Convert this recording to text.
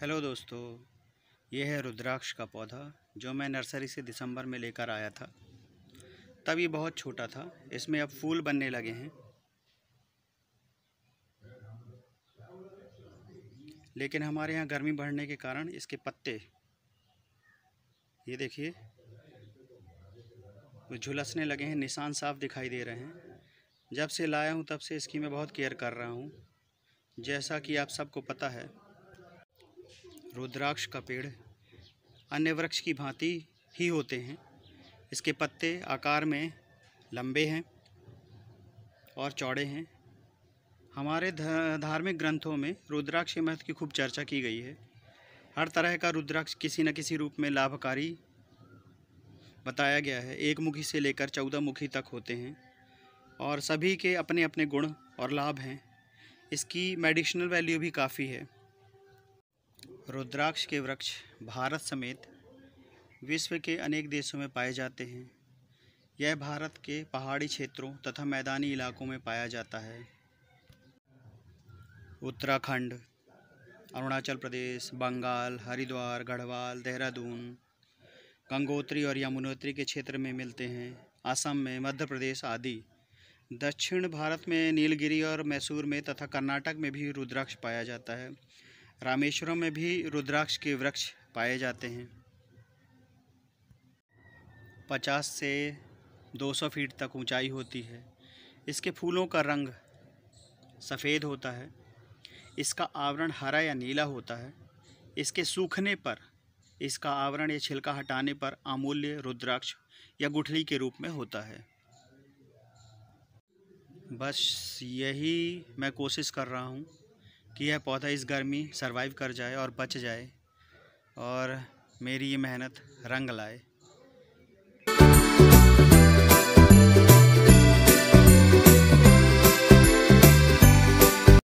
hello दोस्तों ये है रुद्राक्ष का पौधा जो मैं नर्सरी से दिसंबर में लेकर आया था तब ये बहुत छोटा था इसमें अब फूल बनने लगे हैं लेकिन हमारे यहाँ गर्मी बढ़ने के कारण इसके पत्ते ये देखिए वो झुलसने लगे हैं निशान साफ दिखाई दे रहे हैं जब से लाया हूँ तब से इसकी मैं बहुत केयर कर रहा हूँ जैसा कि आप सबको पता है रुद्राक्ष का पेड़ अन्य वृक्ष की भांति ही होते हैं इसके पत्ते आकार में लंबे हैं और चौड़े हैं हमारे धार्मिक ग्रंथों में रुद्राक्ष के महत्व की खूब चर्चा की गई है हर तरह का रुद्राक्ष किसी न किसी रूप में लाभकारी बताया गया है एक मुखी से लेकर चौदह मुखी तक होते हैं और सभी के अपने अपने गुण और लाभ हैं इसकी मेडिसिनल वैल्यू भी काफ़ी है रुद्राक्ष के वृक्ष भारत समेत विश्व के अनेक देशों में पाए जाते हैं यह भारत के पहाड़ी क्षेत्रों तथा मैदानी इलाकों में पाया जाता है उत्तराखंड अरुणाचल प्रदेश बंगाल हरिद्वार गढ़वाल देहरादून गंगोत्री और यमुनोत्री के क्षेत्र में मिलते हैं असम में मध्य प्रदेश आदि दक्षिण भारत में नीलगिरी और मैसूर में तथा कर्नाटक में भी रुद्राक्ष पाया जाता है रामेश्वरम में भी रुद्राक्ष के वृक्ष पाए जाते हैं 50 से 200 फीट तक ऊंचाई होती है इसके फूलों का रंग सफ़ेद होता है इसका आवरण हरा या नीला होता है इसके सूखने पर इसका आवरण या छिलका हटाने पर अमूल्य रुद्राक्ष या गुठली के रूप में होता है बस यही मैं कोशिश कर रहा हूँ कि यह पौधा इस गर्मी सर्वाइव कर जाए और बच जाए और मेरी ये मेहनत रंग लाए